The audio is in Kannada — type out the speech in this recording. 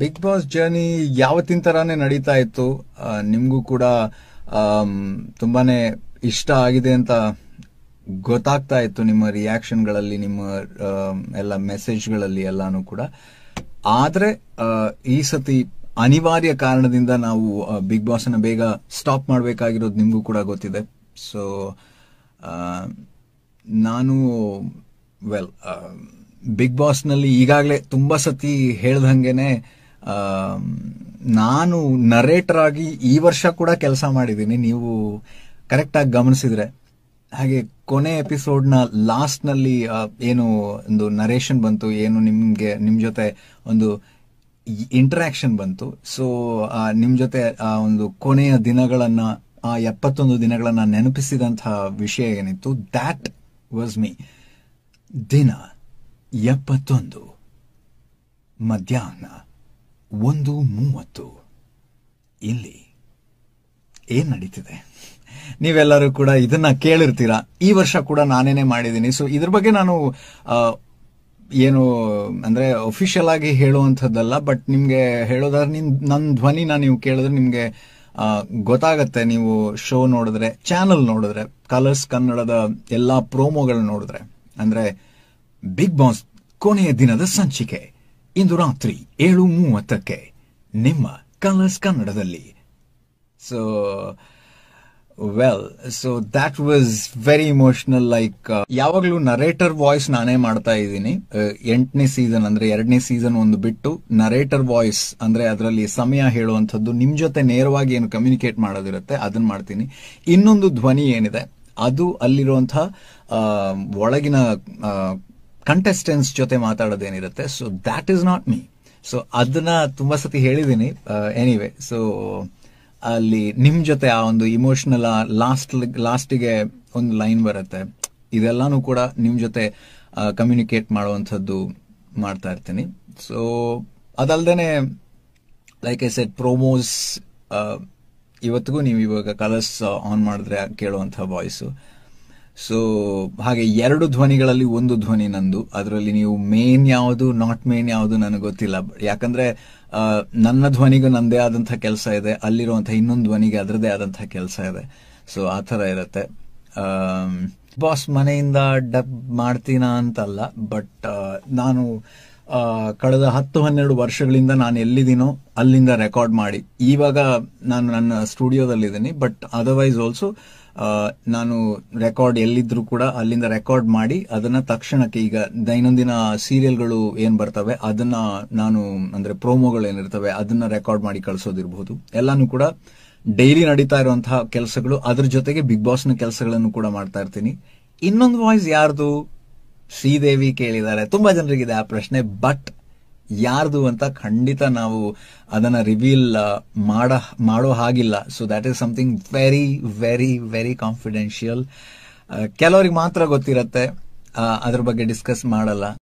ಬಿಗ್ ಬಾಸ್ ಜರ್ನಿ ಯಾವತ್ತಿನ ತರಾನೇ ನಡೀತಾ ಇತ್ತು ನಿಮಗೂ ಕೂಡ ತುಂಬಾನೇ ಇಷ್ಟ ಆಗಿದೆ ಅಂತ ಗೊತ್ತಾಗ್ತಾ ಇತ್ತು ನಿಮ್ಮ ರಿಯಾಕ್ಷನ್ಗಳಲ್ಲಿ ನಿಮ್ಮ ಎಲ್ಲ ಮೆಸೇಜ್ಗಳಲ್ಲಿ ಎಲ್ಲಾನು ಕೂಡ ಆದರೆ ಈ ಸತಿ ಅನಿವಾರ್ಯ ಕಾರಣದಿಂದ ನಾವು ಬಿಗ್ ಬಾಸ್ನ ಬೇಗ ಸ್ಟಾಪ್ ಮಾಡಬೇಕಾಗಿರೋದು ನಿಮಗೂ ಕೂಡ ಗೊತ್ತಿದೆ ಸೊ ನಾನು ವೆಲ್ ಬಿಗ್ ನಲ್ಲಿ ಈಗಾಗಲೇ ತುಂಬಾ ಸತಿ ಹೇಳ್ದಂಗೆನೆ ನಾನು ನರೇಟರ್ ಆಗಿ ಈ ವರ್ಷ ಕೂಡ ಕೆಲಸ ಮಾಡಿದ್ದೀನಿ ನೀವು ಆಗಿ ಗಮನಿಸಿದ್ರೆ ಹಾಗೆ ಕೊನೆ ಲಾಸ್ಟ್ ನಲ್ಲಿ ಏನು ಒಂದು ನರೇಷನ್ ಬಂತು ಏನು ನಿಮಗೆ ನಿಮ್ಮ ಜೊತೆ ಒಂದು ಇಂಟ್ರಾಕ್ಷನ್ ಬಂತು ಸೊ ನಿಮ್ಮ ಜೊತೆ ಆ ಒಂದು ಕೊನೆಯ ದಿನಗಳನ್ನ ಆ ಎಪ್ಪತ್ತೊಂದು ದಿನಗಳನ್ನ ನೆನಪಿಸಿದಂತಹ ವಿಷಯ ಏನಿತ್ತು ದ್ಯಾಟ್ ವಾಸ್ ಮೀ ದಿನ ಎಪ್ಪತ್ತೊಂದು ಮಧ್ಯಾಹ್ನ ಒಂದು ಮೂವತ್ತು ಇಲ್ಲಿ ಏನ್ ನಡೀತಿದೆ ನೀವೆಲ್ಲರೂ ಕೂಡ ಇದನ್ನ ಕೇಳಿರ್ತೀರಾ ಈ ವರ್ಷ ಕೂಡ ನಾನೇನೆ ಮಾಡಿದ್ದೀನಿ ಸೊ ಇದ್ರ ಬಗ್ಗೆ ನಾನು ಏನು ಅಂದ್ರೆ ಅಫಿಷಿಯಲ್ ಆಗಿ ಹೇಳುವಂಥದ್ದಲ್ಲ ಬಟ್ ನಿಮಗೆ ಹೇಳೋದಾದ್ರೆ ನಿನ್ ನನ್ನ ಧ್ವನಿನ ನೀವು ಕೇಳಿದ್ರೆ ನಿಮಗೆ ಗೊತ್ತಾಗತ್ತೆ ನೀವು ಶೋ ನೋಡಿದ್ರೆ ಚಾನಲ್ ನೋಡಿದ್ರೆ ಕಲರ್ಸ್ ಕನ್ನಡದ ಎಲ್ಲಾ ಪ್ರೋಮೋಗಳು ನೋಡಿದ್ರೆ ಅಂದ್ರೆ ಬಿಗ್ ಬಾಸ್ ಕೊನೆಯ ದಿನದ ಸಂಚಿಕೆ ಇಂದು ರಾತ್ರಿ ಏಳು ಮೂವತ್ತಕ್ಕೆ ನಿಮ್ಮ ಕಲರ್ಸ್ ಕನ್ನಡದಲ್ಲಿ so well so that was very emotional like ಯಾವಾಗಲೂ ನರೇಟರ್ ವಾಯ್ಸ್ ನಾನೇ ಮಾಡ್ತಾ ಇದ್ದೀನಿ uh, ಎಂಟನೇ ಸೀಸನ್ ಅಂದ್ರೆ ಎರಡನೇ ಸೀಸನ್ ಒಂದು ಬಿಟ್ಟು ನರೇಟರ್ ವಾಯ್ಸ್ ಅಂದ್ರೆ ಅದರಲ್ಲಿ ಸಮಯ ಹೇಳುವಂಥದ್ದು ನಿಮ್ಮ ಜೊತೆ ನೇರವಾಗಿ ಏನು ಕಮ್ಯುನಿಕೇಟ್ ಮಾಡೋದಿರುತ್ತೆ ಅದನ್ನ ಮಾಡ್ತೀನಿ ಇನ್ನೊಂದು ಧ್ವನಿ ಏನಿದೆ ಅದು ಅಲ್ಲಿರುವಂತಹ ಒಳಗಿನ ಕಂಟೆಸ್ಟೆಂಟ್ಸ್ ಜೊತೆ ಮಾತಾಡೋದೇನಿರುತ್ತೆ so that is not me so ಅದನ್ನ ತುಂಬಾ ಸತಿ ಹೇಳಿದ್ದೀನಿ ಎನಿವೆ uh, ಸೊ ಅಲ್ಲಿ ನಿಮ್ ಜೊತೆ ಆ ಒಂದು ಇಮೋಷನಲ್ ಲಾಸ್ಟ್ ಲಾಸ್ಟಿಗೆ ಒಂದು ಲೈನ್ ಬರುತ್ತೆ ಇದೆಲ್ಲಾನು ಕೂಡ ನಿಮ್ ಜೊತೆ ಕಮ್ಯುನಿಕೇಟ್ ಮಾಡುವಂಥದ್ದು ಮಾಡ್ತಾ ಇರ್ತೀನಿ ಸೊ ಅದಲ್ದೇನೆ ಲೈಕ್ ಎ ಸೆಟ್ ಪ್ರೋಮೋಸ್ ಇವತ್ತಿಗೂ ನೀವು ಇವಾಗ ಕಲರ್ಸ್ ಆನ್ ಮಾಡಿದ್ರೆ ಕೇಳುವಂತಹ ವಾಯ್ಸು ಸೊ ಹಾಗೆ ಎರಡು ಧ್ವನಿಗಳಲ್ಲಿ ಒಂದು ಧ್ವನಿ ನಂದು ಅದರಲ್ಲಿ ನೀವು ಮೇನ್ ಯಾವುದು ನಾಟ್ ಮೇನ್ ಯಾವುದು ನನಗೆ ಗೊತ್ತಿಲ್ಲ ಯಾಕಂದ್ರೆ ನನ್ನ ಧ್ವನಿಗೂ ನಂದೇ ಆದಂತಹ ಕೆಲಸ ಇದೆ ಅಲ್ಲಿರುವಂತಹ ಇನ್ನೊಂದು ಧ್ವನಿಗೆ ಅದರದೇ ಆದಂತಹ ಕೆಲಸ ಇದೆ ಸೊ ಆ ಥರ ಇರುತ್ತೆ ಬಾಸ್ ಮನೆಯಿಂದ ಡಬ್ ಮಾಡ್ತೀನ ಅಂತಲ್ಲ ಬಟ್ ನಾನು ಕಳೆದ ಹತ್ತು ಹನ್ನೆರಡು ವರ್ಷಗಳಿಂದ ನಾನು ಎಲ್ಲಿದ್ದೀನೋ ಅಲ್ಲಿಂದ ರೆಕಾರ್ಡ್ ಮಾಡಿ ಇವಾಗ ನಾನು ನನ್ನ ಸ್ಟುಡಿಯೋದಲ್ಲಿದ್ದೀನಿ ಬಟ್ ಅದರ್ವೈಸ್ ಆಲ್ಸೋ ನಾನು ರೆಕಾರ್ಡ್ ಎಲ್ಲಿದ್ರು ಕೂಡ ಅಲ್ಲಿಂದ ರೆಕಾರ್ಡ್ ಮಾಡಿ ಅದನ್ನ ತಕ್ಷಣಕ್ಕೆ ಈಗ ದೈನಂದಿನ ಸೀರಿಯಲ್ಗಳು ಏನ್ ಬರ್ತವೆ ಅದನ್ನ ನಾನು ಅಂದ್ರೆ ಪ್ರೋಮೋಗಳು ಏನಿರ್ತವೆ ಅದನ್ನ ರೆಕಾರ್ಡ್ ಮಾಡಿ ಕಳಿಸೋದಿರಬಹುದು ಎಲ್ಲಾನು ಕೂಡ ಡೈಲಿ ನಡೀತಾ ಇರುವಂತಹ ಕೆಲಸಗಳು ಅದ್ರ ಜೊತೆಗೆ ಬಿಗ್ ಬಾಸ್ನ ಕೆಲಸಗಳನ್ನು ಕೂಡ ಮಾಡ್ತಾ ಇರ್ತೀನಿ ಇನ್ನೊಂದು ವಾಯ್ಸ್ ಯಾರ್ದು ಶ್ರೀದೇವಿ ಕೇಳಿದ್ದಾರೆ ತುಂಬಾ ಜನರಿಗಿದೆ ಆ ಪ್ರಶ್ನೆ ಬಟ್ ಯಾರ್ದು ಅಂತ ಖಂಡಿತ ನಾವು ಅದನ್ನ ರಿವೀಲ್ ಮಾಡ ಮಾಡೋ ಹಾಗಿಲ್ಲ so that is something very very very confidential ಕೆಲವರಿಗೆ ಮಾತ್ರ ಗೊತ್ತಿರತ್ತೆ ಅದ್ರ ಬಗ್ಗೆ ಡಿಸ್ಕಸ್ ಮಾಡಲ್ಲ